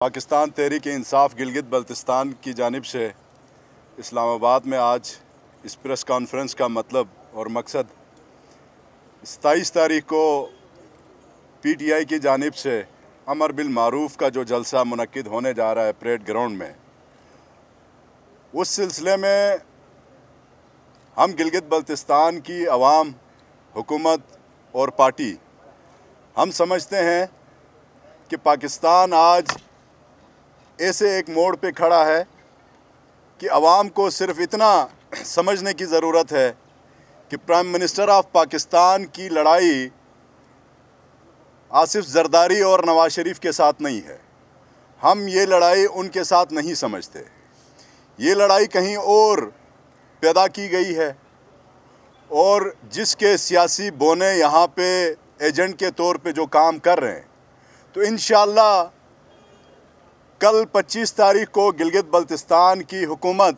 पाकिस्तान तहरीक इंसाफ गिलगित बल्तिस्तान की जानब से इस्लामाबाद में आज इस प्रेस कॉन्फ्रेंस का मतलब और मकसद सताईस तारीख को पी टी आई की जानब से अमर बिल मारूफ का जो जलसा मनकद होने जा रहा है परेड ग्राउंड में उस सिलसिले में हम गिलगित बल्तिस्तान की आवाम हुकूमत और पार्टी हम समझते हैं कि पाकिस्तान आज ऐसे एक मोड़ पे खड़ा है कि आवाम को सिर्फ इतना समझने की ज़रूरत है कि प्राइम मिनिस्टर ऑफ पाकिस्तान की लड़ाई आसिफ जरदारी और नवाज शरीफ के साथ नहीं है हम ये लड़ाई उनके साथ नहीं समझते ये लड़ाई कहीं और पैदा की गई है और जिसके सियासी बोने यहाँ पे एजेंट के तौर पे जो काम कर रहे हैं तो इन कल 25 तारीख को गिलगित बल्तिस्तान की हुकूमत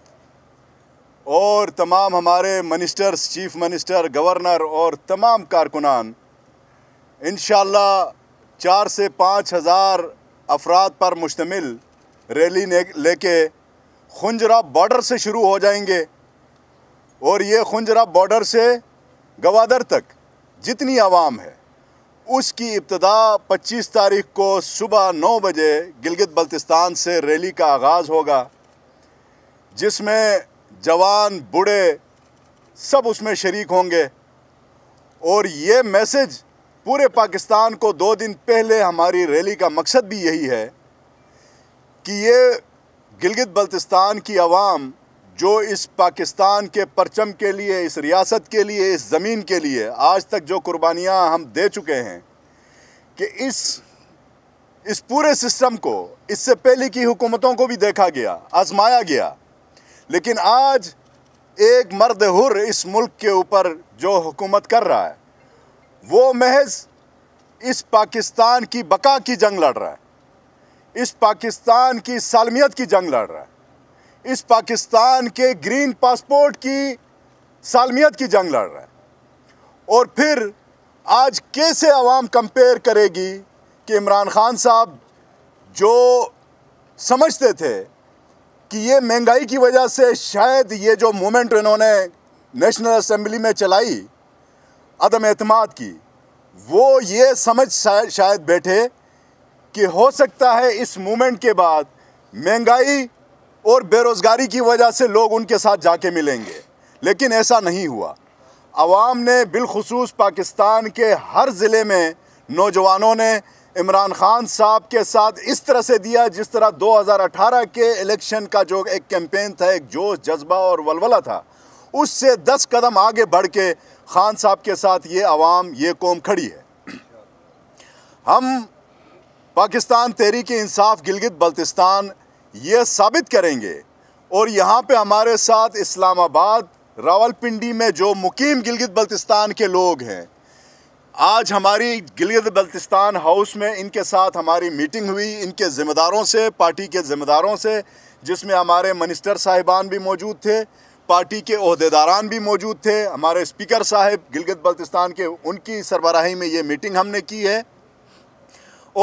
और तमाम हमारे मिनिस्टर्स चीफ मिनिस्टर गवर्नर और तमाम कारकुनान इन चार से पाँच हज़ार अफराद पर मुश्तमिल रैली लेके खुंजरा बॉर्डर से शुरू हो जाएंगे और ये खुंजरा बॉर्डर से गवादर तक जितनी आवाम है उसकी इब्तदा 25 तारीख को सुबह 9 बजे गिलगित बल्तिस्तान से रैली का आगाज़ होगा जिसमें जवान बूढ़े सब उसमें शरीक होंगे और ये मैसेज पूरे पाकिस्तान को दो दिन पहले हमारी रैली का मकसद भी यही है कि ये गिलगित बल्तिस्तान की आवाम जो इस पाकिस्तान के परचम के लिए इस रियासत के लिए इस ज़मीन के लिए आज तक जो कुर्बानियां हम दे चुके हैं कि इस इस पूरे सिस्टम को इससे पहले की हुकूमतों को भी देखा गया आजमाया गया लेकिन आज एक मर्द हुर इस मुल्क के ऊपर जो हुकूमत कर रहा है वो महज इस पाकिस्तान की बका की जंग लड़ रहा है इस पाकिस्तान की सालमियत की जंग लड़ रहा है इस पाकिस्तान के ग्रीन पासपोर्ट की सालमियत की जंग लड़ रहा है और फिर आज कैसे आवाम कंपेयर करेगी कि इमरान खान साहब जो समझते थे कि ये महंगाई की वजह से शायद ये जो मोमेंट इन्होंने नेशनल असम्बली में चलाई अदम अतमाद की वो ये समझ शायद, बैठे कि हो सकता है इस मूमेंट के बाद महंगाई और बेरोज़गारी की वजह से लोग उनके साथ जाके मिलेंगे लेकिन ऐसा नहीं हुआ आवाम ने बिलखसूस पाकिस्तान के हर ज़िले में नौजवानों ने इमरान खान साहब के साथ इस तरह से दिया जिस तरह 2018 के इलेक्शन का जो एक कैंपेन था एक जोश जज्बा और वलवला था उससे 10 कदम आगे बढ़ के खान साहब के साथ ये आवाम ये कौम खड़ी है हम पाकिस्तान तहरीक इंसाफ गिलगित बल्तिस्तान ये साबित करेंगे और यहाँ पे हमारे साथ इस्लामाबाद रावलपिंडी में जो मुकीम गिलगित बल्तिस्तान के लोग हैं आज हमारी गिलगित बल्तिस्तान हाउस में इनके साथ हमारी मीटिंग हुई इनके ज़िम्मेदारों से पार्टी के ज़िम्मेदारों से जिसमें हमारे मिनिस्टर साहिबान भी मौजूद थे पार्टी के अहदेदारान भी मौजूद थे हमारे स्पीकर साहब गिलगित बल्तिस्तान के उनकी सरबराही में ये मीटिंग हमने की है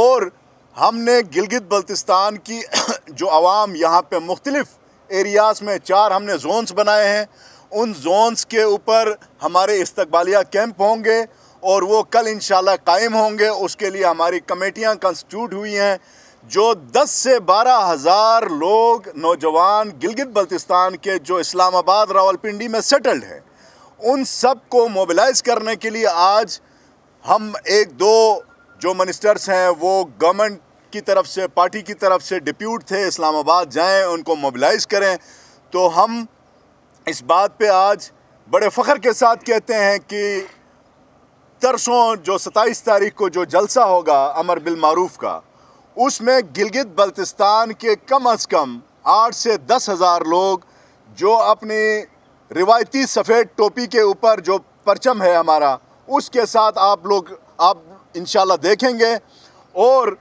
और हमने गिलगित बल्तिस्तान की जो आवाम यहाँ पे मुख्तलिफ़ एरियाज़ में चार हमने जोन्स बनाए हैं उन जोन्स के ऊपर हमारे इस्तबालिया कैंप होंगे और वो कल इन कायम होंगे उसके लिए हमारी कमेटियाँ कंस्टिट्यूट हुई हैं जो 10 से बारह हज़ार लोग नौजवान गिलगित बल्तिस्तान के जो इस्लामाबाद रावलपिंडी में सेटल्ड हैं उन सब को मोबिलाइज करने के लिए आज हम एक दो जो मिनिस्टर्स हैं वो गवर्नमेंट की तरफ से पार्टी की तरफ से डिप्यूट थे इस्लामाबाद जाएं उनको मोबिलाइज करें तो हम इस बात पे आज बड़े फ़ख्र के साथ कहते हैं कि तरसों जो सताईस तारीख को जो जलसा होगा अमर मारूफ का उसमें गिलगित बल्तिस्तान के कम अज़ कम आठ से दस हज़ार लोग जो अपनी रिवायती सफ़ेद टोपी के ऊपर जो परचम है हमारा उसके साथ आप लोग आप इन देखेंगे और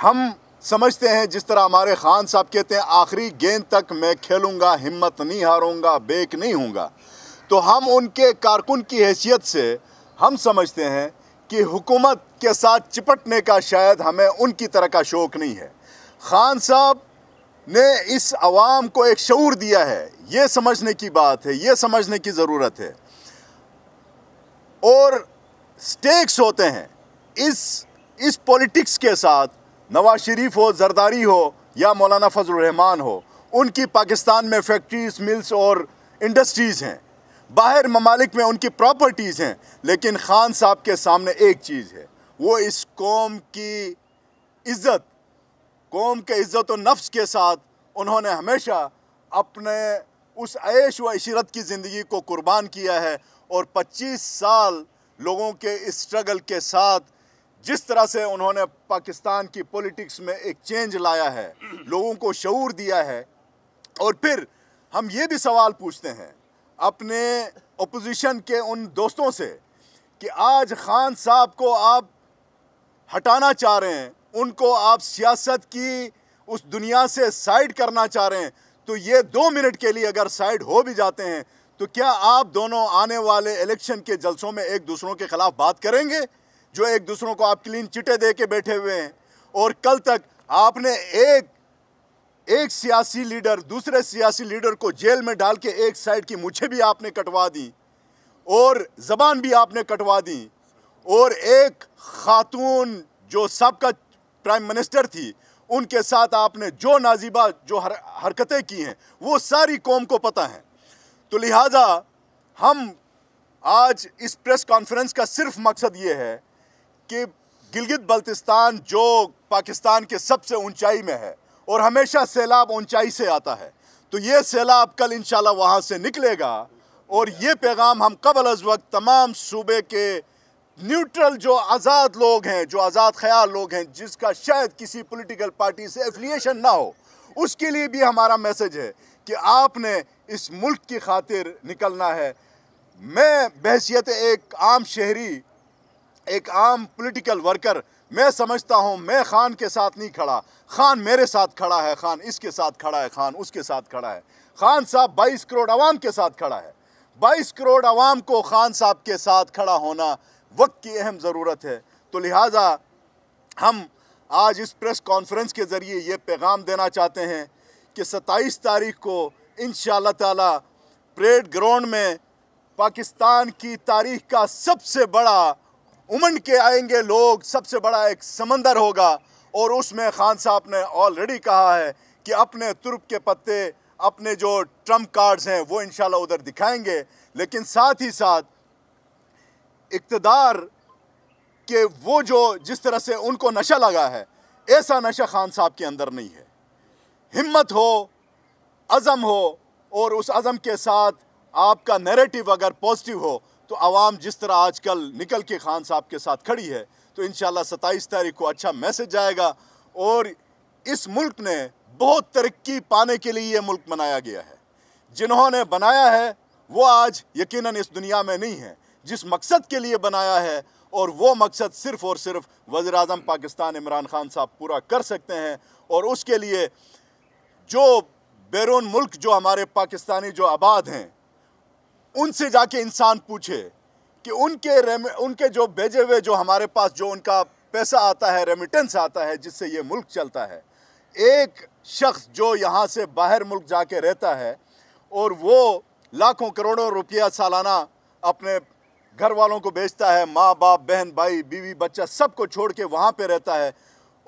हम समझते हैं जिस तरह हमारे खान साहब कहते हैं आखिरी गेंद तक मैं खेलूँगा हिम्मत नहीं हारूँगा बेक नहीं हूँगा तो हम उनके कारकुन की हैसियत से हम समझते हैं कि हुकूमत के साथ चिपटने का शायद हमें उनकी तरह का शौक़ नहीं है खान साहब ने इस आवाम को एक शूर दिया है ये समझने की बात है ये समझने की ज़रूरत है और स्टेक्स होते हैं इस इस पॉलिटिक्स के साथ नवाज शरीफ हो जरदारी हो या मौलाना फजल रहमान हो उनकी पाकिस्तान में फैक्ट्रीज मिल्स और इंडस्ट्रीज़ हैं बाहर ममालिक में उनकी प्रॉपर्टीज़ हैं लेकिन ख़ान साहब के सामने एक चीज़ है वो इस कौम की इज़्ज़त कौम के इज़्ज़त और नफ्स के साथ उन्होंने हमेशा अपने उस ऐश व इशरत की ज़िंदगी को कुर्बान किया है और 25 साल लोगों के इस स्ट्रगल के साथ जिस तरह से उन्होंने पाकिस्तान की पॉलिटिक्स में एक चेंज लाया है लोगों को शूर दिया है और फिर हम ये भी सवाल पूछते हैं अपने अपोजिशन के उन दोस्तों से कि आज खान साहब को आप हटाना चाह रहे हैं उनको आप सियासत की उस दुनिया से साइड करना चाह रहे हैं तो ये दो मिनट के लिए अगर साइड हो भी जाते हैं तो क्या आप दोनों आने वाले इलेक्शन के जलसों में एक दूसरों के खिलाफ बात करेंगे जो एक दूसरों को आप क्लीन चिटे दे के बैठे हुए हैं और कल तक आपने एक एक सियासी लीडर दूसरे सियासी लीडर को जेल में डाल के एक साइड की मुझे भी आपने कटवा दी और ज़बान भी आपने कटवा दी और एक खातून जो सबका प्राइम मिनिस्टर थी उनके साथ आपने जो नाजीबा जो हर, हरकतें की हैं वो सारी कौम को पता है तो लिहाजा हम आज इस प्रेस कॉन्फ्रेंस का सिर्फ मकसद ये है कि गिलगित बल्तिस्तान जो पाकिस्तान के सबसे ऊंचाई में है और हमेशा सैलाब ऊंचाई से आता है तो ये सैलाब कल इन वहाँ से निकलेगा और ये पैगाम हम कबल अज वक्त तमाम सूबे के न्यूट्रल जो आज़ाद लोग हैं जो आज़ाद ख्याल लोग हैं जिसका शायद किसी पॉलिटिकल पार्टी से एफिलिएशन ना हो उसके लिए भी हमारा मैसेज है कि आपने इस मुल्क की खातिर निकलना है मैं बहसीत एक आम शहरी एक आम पॉलिटिकल वर्कर मैं समझता हूँ मैं खान के साथ नहीं खड़ा खान मेरे साथ खड़ा है खान इसके साथ खड़ा है खान उसके साथ खड़ा है खान साहब 22 करोड़ आवाम के साथ खड़ा है 22 करोड़ आवाम को खान साहब के साथ खड़ा होना वक्त की अहम ज़रूरत है तो लिहाजा हम आज इस प्रेस कॉन्फ्रेंस के ज़रिए ये पैगाम देना चाहते हैं कि सत्ताईस तारीख को इन ताला परेड ग्राउंड में पाकिस्तान की तारीख का सबसे बड़ा उमंड के आएंगे लोग सबसे बड़ा एक समंदर होगा और उसमें खान साहब ने ऑलरेडी कहा है कि अपने तुर्क के पत्ते अपने जो ट्रम्प कार्ड्स हैं वो इन उधर दिखाएंगे लेकिन साथ ही साथ इकतदार के वो जो जिस तरह से उनको नशा लगा है ऐसा नशा खान साहब के अंदर नहीं है हिम्मत हो अज़म हो और उस अज़म के साथ आपका नैरेटिव अगर पॉजिटिव हो तो आवाम जिस तरह आजकल निकल के खान साहब के साथ खड़ी है तो इन सत्ताईस तारीख को अच्छा मैसेज जाएगा और इस मुल्क ने बहुत तरक्की पाने के लिए ये मुल्क बनाया गया है जिन्होंने बनाया है वो आज यकीनन इस दुनिया में नहीं है जिस मकसद के लिए बनाया है और वो मकसद सिर्फ़ और सिर्फ वज़र अजम पाकिस्तान इमरान खान साहब पूरा कर सकते हैं और उसके लिए जो बैरून मुल्क जो हमारे पाकिस्तानी जो आबाद हैं उनसे जाके इंसान पूछे कि उनके रेम उनके जो भेजे हुए जो हमारे पास जो उनका पैसा आता है रेमिटेंस आता है जिससे ये मुल्क चलता है एक शख्स जो यहाँ से बाहर मुल्क जाके रहता है और वो लाखों करोड़ों रुपया सालाना अपने घर वालों को बेचता है माँ बाप बहन भाई बीवी बच्चा सबको छोड़ के वहाँ पर रहता है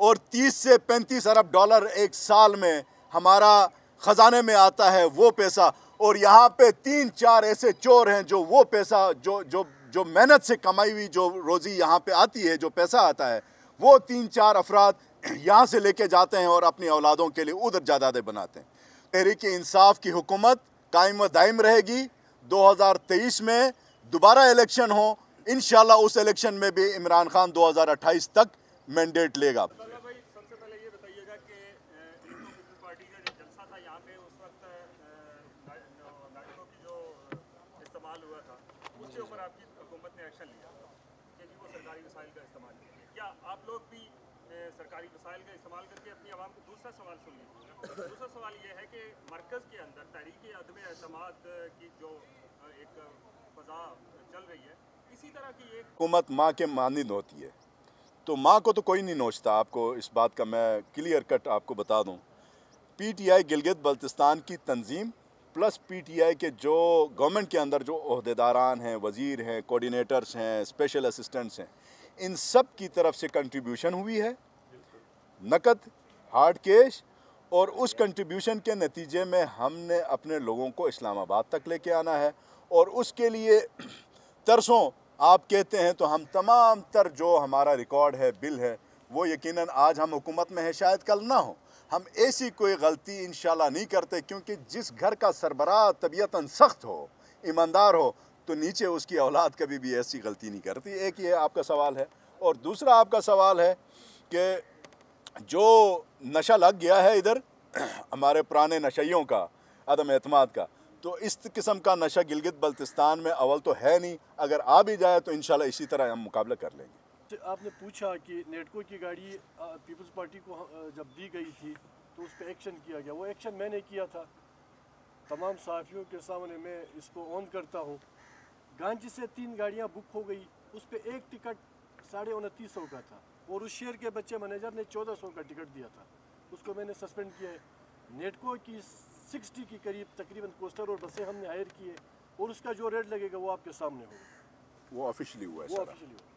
और 30 से 35 अरब डॉलर एक साल में हमारा ख़जाने में आता है वो पैसा और यहाँ पे तीन चार ऐसे चोर हैं जो वो पैसा जो जो जो मेहनत से कमाई हुई जो रोज़ी यहाँ पे आती है जो पैसा आता है वो तीन चार अफराद यहाँ से लेके जाते हैं और अपनी औलादों के लिए उधर जायदादें बनाते हैं तहरीक इंसाफ की हुकूमत कायम व दायम रहेगी 2023 में दोबारा इलेक्शन हो इन उस इलेक्शन में भी इमरान खान अट्ठाईस तक मैंडेट लेगा एक्शन लिया कि वो सरकारी वसाइल का इस्तेमाल करें क्या आप लोग भी सरकारी वसाइल का इस्तेमाल करके अपनी आवाम को दूसरा सवाल सुन लीजिएगा दूसरा सवाल ये है कि मरकज़ के अंदर तहरीकी अदम अहतम की जो एक फजा चल रही है इसी तरह की एक हुकूमत माँ के मानंद होती है तो माँ को तो कोई नहीं नोचता आपको इस बात का मैं क्लियर कट आपको बता दूँ पीटीआई गिलगित बल्तिस्तान की तंजीम प्लस पीटीआई के जो गवर्नमेंट के अंदर जो अहदेदारान हैं वज़ीर हैं कोऑर्डिनेटर्स हैं स्पेशल असिस्टेंट्स हैं इन सब की तरफ से कंट्रीब्यूशन हुई है नकद हार्ड कैश और उस कंट्रीब्यूशन के नतीजे में हमने अपने लोगों को इस्लामाबाद तक लेके आना है और उसके लिए तरसों आप कहते हैं तो हम तमाम तर जो हमारा रिकॉर्ड है बिल है वो यकीनन आज हम हुकूमत में है शायद कल ना हो हम ऐसी कोई गलती इन नहीं करते क्योंकि जिस घर का सरबराह तबीयता सख्त हो ईमानदार हो तो नीचे उसकी औलाद कभी भी ऐसी गलती नहीं करती एक ये आपका सवाल है और दूसरा आपका सवाल है कि जो नशा लग गया है इधर हमारे पुराने नशियों का अदम अतमाद का तो इस किस्म का नशा गिलगित बल्तिस्तान में अव्वल तो है नहीं अगर आ भी जाए तो इन इसी तरह हम मुकाबला कर लेंगे आपसे तो आपने पूछा कि नेटको की गाड़ी पीपल्स पार्टी को जब दी गई थी तो उस पर एक्शन किया गया वो एक्शन मैंने किया था तमाम साफियों के सामने मैं इसको ऑन करता हूँ गांजी से तीन गाड़ियाँ बुक हो गई उस पर एक टिकट साढ़े उनतीस सौ का था और उस शेयर के बच्चे मैनेजर ने चौदह सौ का टिकट दिया था उसको मैंने सस्पेंड किया है नेटको की सिक्सटी के करीब तकरीबन कोस्टर और बसें हमने हायर किए और उसका जो रेट लगेगा वो आपके सामने होगा वो ऑफिशियली हुआ है वो ऑफिशियली हुआ